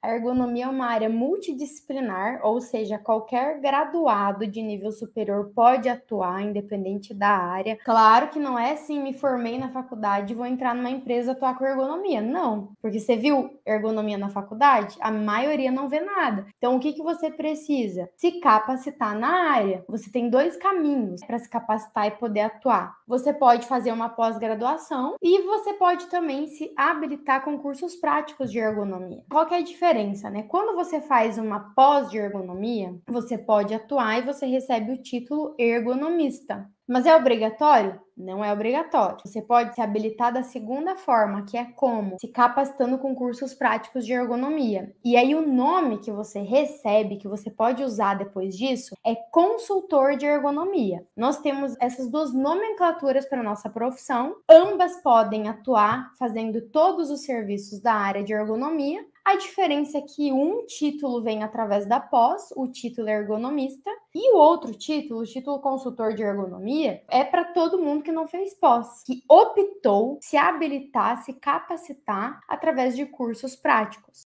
A ergonomia é uma área multidisciplinar, ou seja, qualquer graduado de nível superior pode atuar, independente da área. Claro que não é assim, me formei na faculdade, vou entrar numa empresa atuar com ergonomia. Não, porque você viu ergonomia na faculdade? A maioria não vê nada. Então, o que, que você precisa? Se capacitar na área. Você tem dois caminhos para se capacitar e poder atuar. Você pode fazer uma pós-graduação e você pode também se habilitar com cursos práticos de ergonomia. Qual é a diferença? diferença, né? Quando você faz uma pós de ergonomia, você pode atuar e você recebe o título ergonomista. Mas é obrigatório? Não é obrigatório. Você pode se habilitar da segunda forma, que é como se capacitando com cursos práticos de ergonomia. E aí o nome que você recebe, que você pode usar depois disso, é consultor de ergonomia. Nós temos essas duas nomenclaturas para nossa profissão. Ambas podem atuar fazendo todos os serviços da área de ergonomia. A diferença é que um título vem através da pós, o título é ergonomista, e o outro título, o título consultor de ergonomia pandemia é para todo mundo que não fez pós, que optou se habilitar, se capacitar através de cursos práticos.